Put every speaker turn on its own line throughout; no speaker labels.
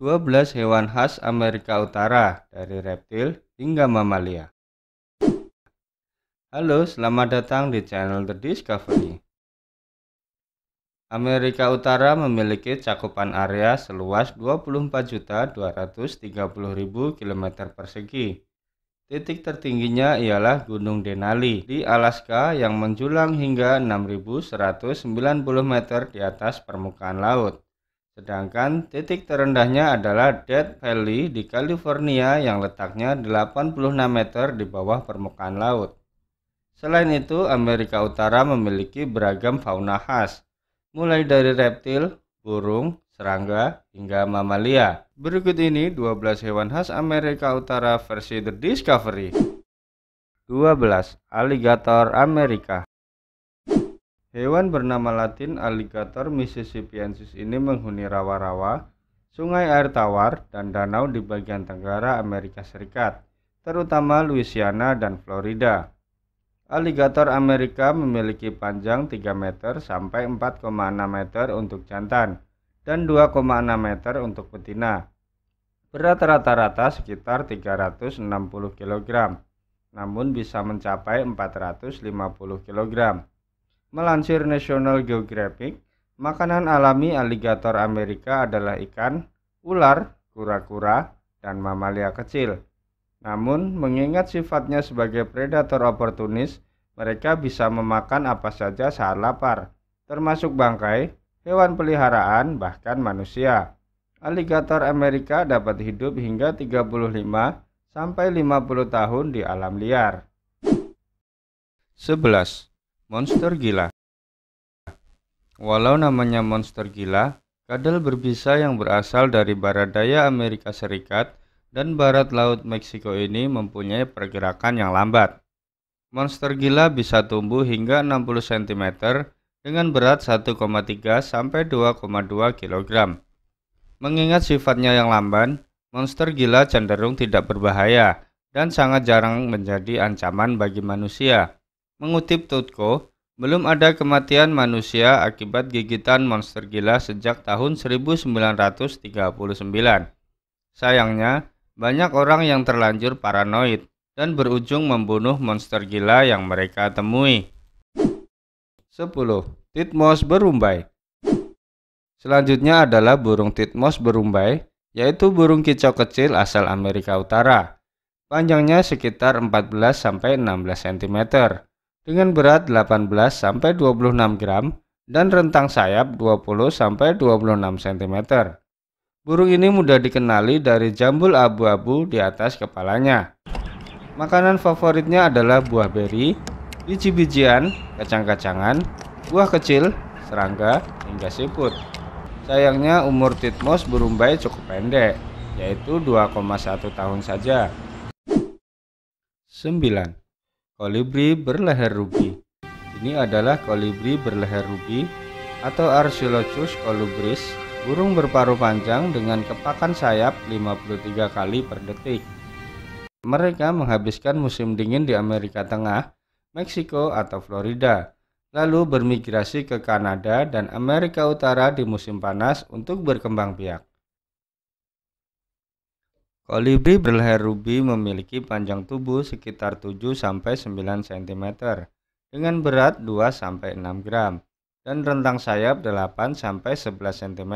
12 hewan khas Amerika Utara dari reptil hingga mamalia. Halo, selamat datang di channel The Discovery. Amerika Utara memiliki cakupan area seluas 24.230.000 km persegi. Titik tertingginya ialah Gunung Denali di Alaska yang menjulang hingga 6.190 meter di atas permukaan laut. Sedangkan titik terendahnya adalah Dead Valley di California yang letaknya 86 meter di bawah permukaan laut. Selain itu, Amerika Utara memiliki beragam fauna khas, mulai dari reptil, burung, serangga, hingga mamalia. Berikut ini 12 hewan khas Amerika Utara versi The Discovery. 12. Alligator Amerika Hewan bernama latin alligator mississippiensis ini menghuni rawa-rawa, sungai air tawar, dan danau di bagian tenggara Amerika Serikat, terutama Louisiana dan Florida. Alligator Amerika memiliki panjang 3 meter sampai 4,6 meter untuk jantan dan 2,6 meter untuk betina. Berat rata-rata sekitar 360 kg, namun bisa mencapai 450 kg. Melansir National Geographic, makanan alami aligator Amerika adalah ikan, ular, kura-kura, dan mamalia kecil. Namun, mengingat sifatnya sebagai predator oportunis, mereka bisa memakan apa saja saat lapar, termasuk bangkai, hewan peliharaan, bahkan manusia. Aligator Amerika dapat hidup hingga 35 sampai 50 tahun di alam liar. 11. Monster gila Walau namanya monster gila, kadal berbisa yang berasal dari barat daya Amerika Serikat dan barat laut Meksiko ini mempunyai pergerakan yang lambat. Monster gila bisa tumbuh hingga 60 cm dengan berat 1,3 sampai 2,2 kg. Mengingat sifatnya yang lamban, monster gila cenderung tidak berbahaya dan sangat jarang menjadi ancaman bagi manusia. Mengutip Tutko, belum ada kematian manusia akibat gigitan monster gila sejak tahun 1939. Sayangnya, banyak orang yang terlanjur paranoid dan berujung membunuh monster gila yang mereka temui. 10. Titmouse berumbai Selanjutnya adalah burung titmos berumbai, yaitu burung kicau kecil asal Amerika Utara. Panjangnya sekitar 14-16 cm dengan berat 18-26 gram dan rentang sayap 20-26 cm. Burung ini mudah dikenali dari jambul abu-abu di atas kepalanya. Makanan favoritnya adalah buah beri, biji-bijian, kacang-kacangan, buah kecil, serangga, hingga siput. Sayangnya umur titmos berumbai cukup pendek, yaitu 2,1 tahun saja. 9. Kolibri berleher rubi. Ini adalah kolibri berleher rubi atau Archelocus colubris, burung berparuh panjang dengan kepakan sayap 53 kali per detik. Mereka menghabiskan musim dingin di Amerika Tengah, Meksiko atau Florida, lalu bermigrasi ke Kanada dan Amerika Utara di musim panas untuk berkembang biak. Kolibri berleher ruby memiliki panjang tubuh sekitar 7-9 cm dengan berat 2-6 gram dan rentang sayap 8-11 cm.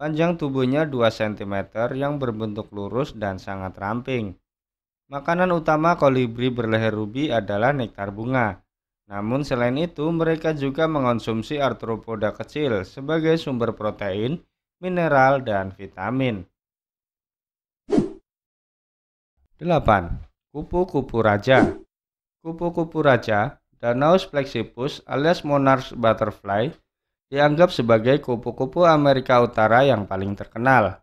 Panjang tubuhnya 2 cm yang berbentuk lurus dan sangat ramping. Makanan utama kolibri berleher ruby adalah nektar bunga. Namun selain itu, mereka juga mengonsumsi arthropoda kecil sebagai sumber protein, mineral, dan vitamin. 8. Kupu-kupu raja Kupu-kupu raja, Danaus plexippus alias monarch butterfly, dianggap sebagai kupu-kupu Amerika Utara yang paling terkenal.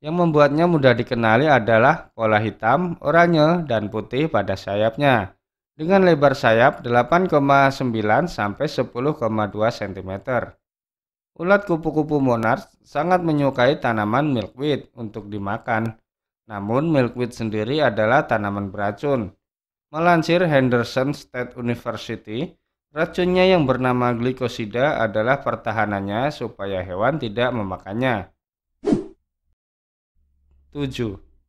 Yang membuatnya mudah dikenali adalah pola hitam, oranye, dan putih pada sayapnya dengan lebar sayap 8,9 sampai 10,2 cm. Ulat kupu-kupu monarch sangat menyukai tanaman milkweed untuk dimakan namun, milkweed sendiri adalah tanaman beracun. Melansir Henderson State University, racunnya yang bernama glikosida adalah pertahanannya supaya hewan tidak memakannya. 7.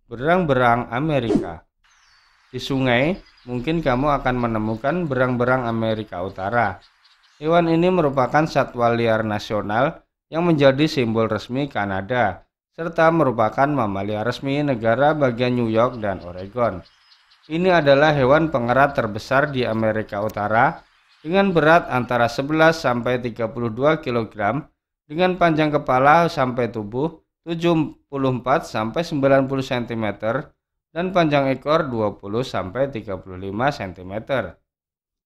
Berang-berang Amerika Di sungai, mungkin kamu akan menemukan berang-berang Amerika Utara. Hewan ini merupakan satwa liar nasional yang menjadi simbol resmi Kanada serta merupakan mamalia resmi negara bagian New York dan Oregon. Ini adalah hewan pengerat terbesar di Amerika Utara dengan berat antara 11 sampai 32 kg dengan panjang kepala sampai tubuh 74 sampai 90 cm dan panjang ekor 20 sampai 35 cm.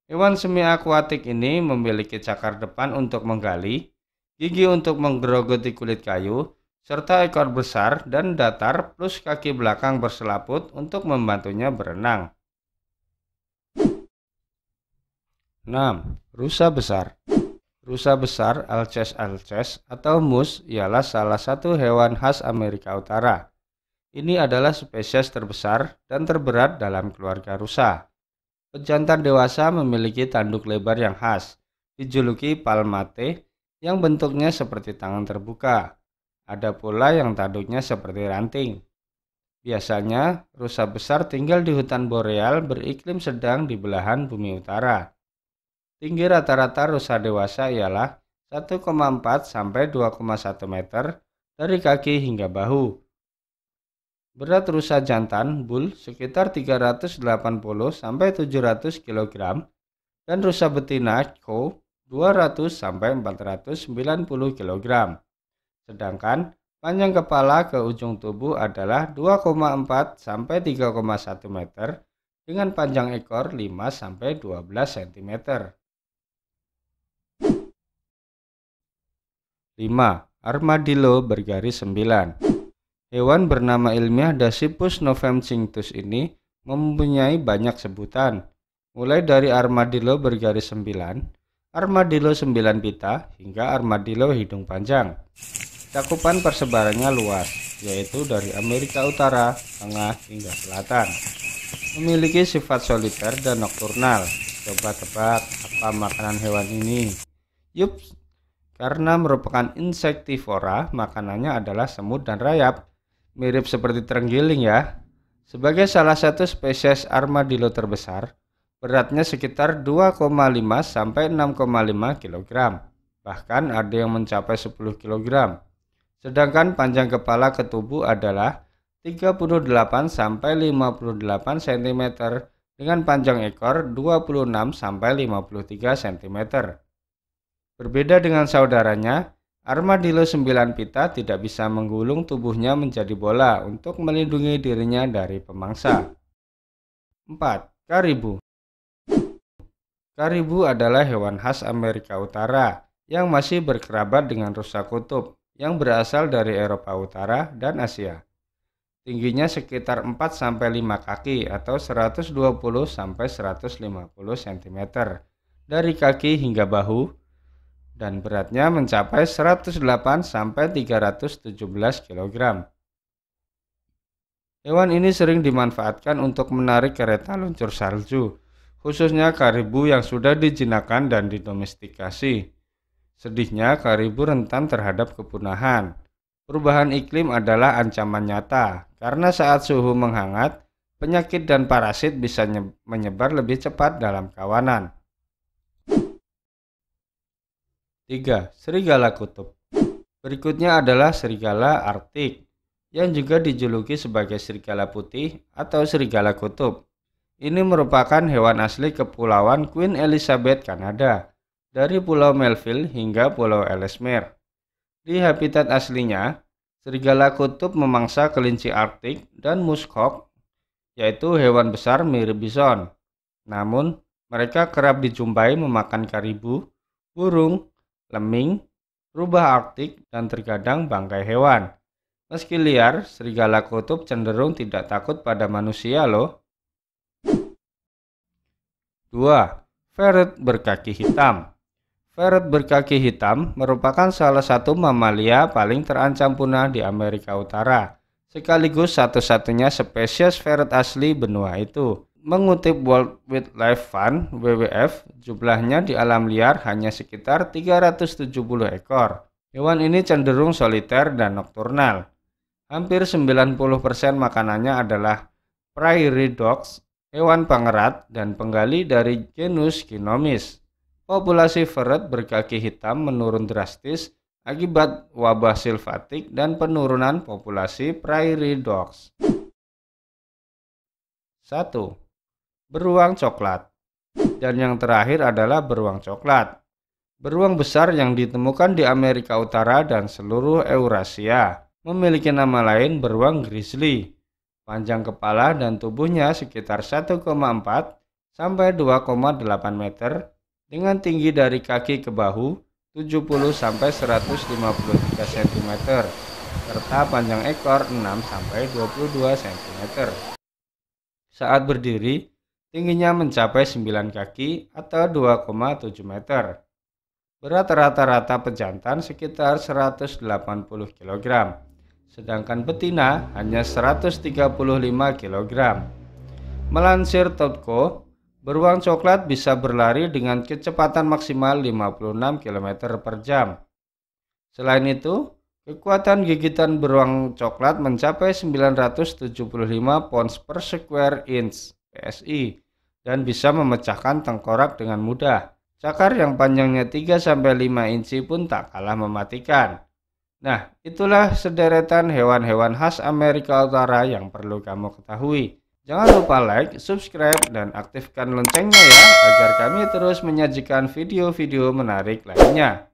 Hewan semi akuatik ini memiliki cakar depan untuk menggali, gigi untuk menggerogoti kulit kayu, serta ekor besar dan datar plus kaki belakang berselaput untuk membantunya berenang. 6. Rusa besar Rusa besar Alces alces atau mus ialah salah satu hewan khas Amerika Utara. Ini adalah spesies terbesar dan terberat dalam keluarga rusa. Pejantan dewasa memiliki tanduk lebar yang khas, dijuluki palmate, yang bentuknya seperti tangan terbuka. Ada pula yang tanduknya seperti ranting. Biasanya, rusa besar tinggal di hutan boreal beriklim sedang di belahan bumi utara. Tinggi rata-rata rusa dewasa ialah 1,4 sampai 2,1 meter dari kaki hingga bahu. Berat rusa jantan bull sekitar 380 sampai 700 kg dan rusa betina cow 200 sampai 490 kg. Sedangkan panjang kepala ke ujung tubuh adalah 2,4 sampai 3,1 meter dengan panjang ekor 5 sampai 12 cm. 5. Armadillo bergaris 9 Hewan bernama ilmiah Dasipus novemcinctus ini mempunyai banyak sebutan, mulai dari armadillo bergaris 9, armadillo 9 pita, hingga armadillo hidung panjang. Cakupan persebarannya luas, yaitu dari Amerika Utara, Tengah, hingga Selatan. Memiliki sifat soliter dan nokturnal. Coba tebak apa makanan hewan ini? Yups, karena merupakan insektivora, makanannya adalah semut dan rayap. Mirip seperti terenggiling ya. Sebagai salah satu spesies armadillo terbesar, beratnya sekitar 2,5 sampai 6,5 kg. Bahkan ada yang mencapai 10 kg. Sedangkan panjang kepala ke tubuh adalah 38 sampai 58 cm dengan panjang ekor 26 sampai 53 cm. Berbeda dengan saudaranya, armadillo 9 pita tidak bisa menggulung tubuhnya menjadi bola untuk melindungi dirinya dari pemangsa. 4. Karibu Karibu adalah hewan khas Amerika Utara yang masih berkerabat dengan rusa kutub yang berasal dari Eropa Utara dan Asia. Tingginya sekitar 4-5 kaki atau 120-150 cm dari kaki hingga bahu dan beratnya mencapai 108-317 kg. Hewan ini sering dimanfaatkan untuk menarik kereta luncur salju, khususnya karibu yang sudah dijinakan dan didomestikasi. Sedihnya, karibu rentan terhadap kepunahan. Perubahan iklim adalah ancaman nyata, karena saat suhu menghangat, penyakit dan parasit bisa menyebar lebih cepat dalam kawanan. 3. Serigala kutub Berikutnya adalah serigala Arktik, yang juga dijuluki sebagai serigala putih atau serigala kutub. Ini merupakan hewan asli Kepulauan Queen Elizabeth, Kanada dari Pulau Melville hingga Pulau Ellesmere. Di habitat aslinya, serigala kutub memangsa kelinci Arktik dan muskok, yaitu hewan besar mirip bison. Namun, mereka kerap dijumpai memakan karibu, burung, lemming, rubah Arktik, dan terkadang bangkai hewan. Meski liar, serigala kutub cenderung tidak takut pada manusia loh. 2. Ferret berkaki hitam Ferret berkaki hitam merupakan salah satu mamalia paling terancam punah di Amerika Utara, sekaligus satu-satunya spesies ferret asli benua itu. Mengutip World Wildlife Fund WWF, jumlahnya di alam liar hanya sekitar 370 ekor. Hewan ini cenderung soliter dan nokturnal. Hampir 90% makanannya adalah prairie dogs, hewan pengerat dan penggali dari genus Kinomis populasi ferret berkaki hitam menurun drastis akibat wabah silvatik dan penurunan populasi prairie dogs. 1. Beruang coklat Dan yang terakhir adalah beruang coklat. Beruang besar yang ditemukan di Amerika Utara dan seluruh Eurasia memiliki nama lain beruang grizzly. Panjang kepala dan tubuhnya sekitar 1,4 sampai 2,8 meter dengan tinggi dari kaki ke bahu 70 153 cm serta panjang ekor 6 22 cm. Saat berdiri, tingginya mencapai 9 kaki atau 2,7 meter. Berat rata-rata pejantan sekitar 180 kg, sedangkan betina hanya 135 kg. Melansir Totco, Beruang coklat bisa berlari dengan kecepatan maksimal 56 km per jam. Selain itu, kekuatan gigitan beruang coklat mencapai 975 pounds per square inch PSI dan bisa memecahkan tengkorak dengan mudah. Cakar yang panjangnya 3-5 inci pun tak kalah mematikan. Nah, itulah sederetan hewan-hewan khas Amerika Utara yang perlu kamu ketahui. Jangan lupa like, subscribe, dan aktifkan loncengnya ya, agar kami terus menyajikan video-video menarik lainnya.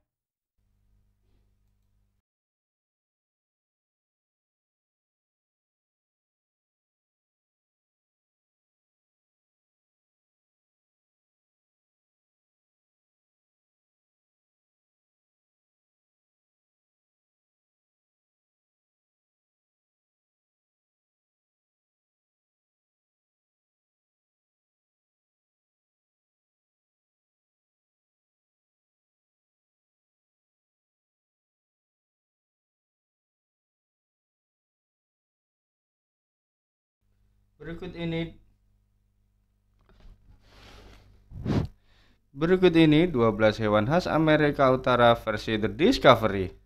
Berikut ini Berikut ini 12 hewan khas Amerika Utara versi The Discovery.